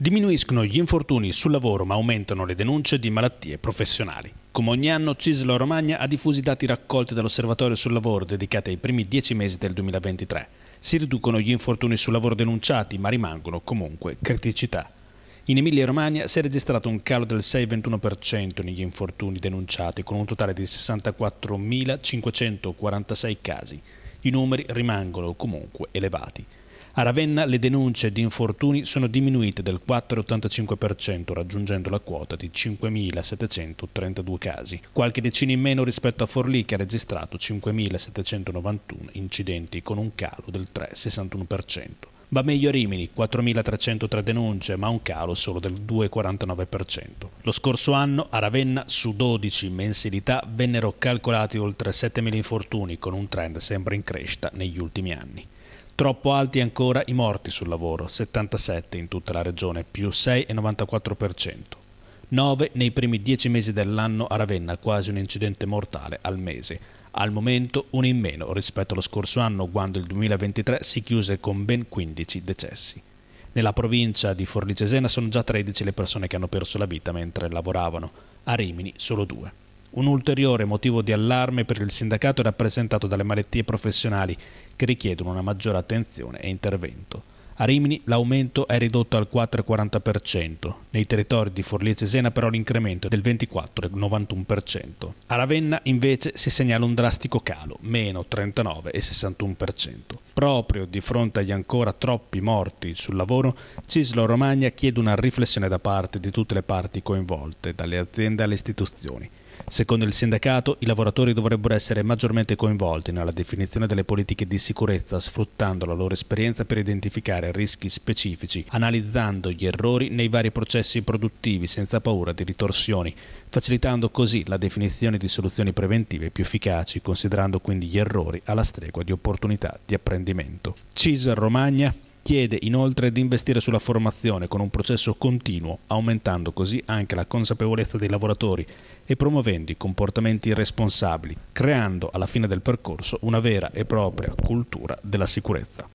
Diminuiscono gli infortuni sul lavoro ma aumentano le denunce di malattie professionali. Come ogni anno Cislo Romagna ha diffusi dati raccolti dall'Osservatorio sul lavoro dedicati ai primi dieci mesi del 2023. Si riducono gli infortuni sul lavoro denunciati ma rimangono comunque criticità. In Emilia Romagna si è registrato un calo del 6,21% negli infortuni denunciati con un totale di 64.546 casi. I numeri rimangono comunque elevati. A Ravenna le denunce di infortuni sono diminuite del 4,85%, raggiungendo la quota di 5.732 casi, qualche decina in meno rispetto a Forlì che ha registrato 5.791 incidenti con un calo del 3,61%. Va meglio a Rimini, 4.303 denunce, ma un calo solo del 2,49%. Lo scorso anno a Ravenna su 12 mensilità vennero calcolati oltre 7.000 infortuni, con un trend sempre in crescita negli ultimi anni. Troppo alti ancora i morti sul lavoro, 77 in tutta la regione, più 6,94%. 9 nei primi 10 mesi dell'anno a Ravenna, quasi un incidente mortale al mese. Al momento un in meno rispetto allo scorso anno, quando il 2023 si chiuse con ben 15 decessi. Nella provincia di Forlì Cesena sono già 13 le persone che hanno perso la vita mentre lavoravano, a Rimini solo due. Un ulteriore motivo di allarme per il sindacato è rappresentato dalle malattie professionali che richiedono una maggiore attenzione e intervento. A Rimini l'aumento è ridotto al 4,40%, nei territori di Forlì e Cesena però l'incremento è del 24,91%. A Ravenna invece si segnala un drastico calo, meno 39,61%. Proprio di fronte agli ancora troppi morti sul lavoro, Cislo Romagna chiede una riflessione da parte di tutte le parti coinvolte, dalle aziende alle istituzioni. Secondo il sindacato, i lavoratori dovrebbero essere maggiormente coinvolti nella definizione delle politiche di sicurezza, sfruttando la loro esperienza per identificare rischi specifici, analizzando gli errori nei vari processi produttivi senza paura di ritorsioni, facilitando così la definizione di soluzioni preventive più efficaci, considerando quindi gli errori alla stregua di opportunità di apprendimento rendimento. CISL Romagna chiede inoltre di investire sulla formazione con un processo continuo, aumentando così anche la consapevolezza dei lavoratori e promuovendo i comportamenti responsabili, creando alla fine del percorso una vera e propria cultura della sicurezza.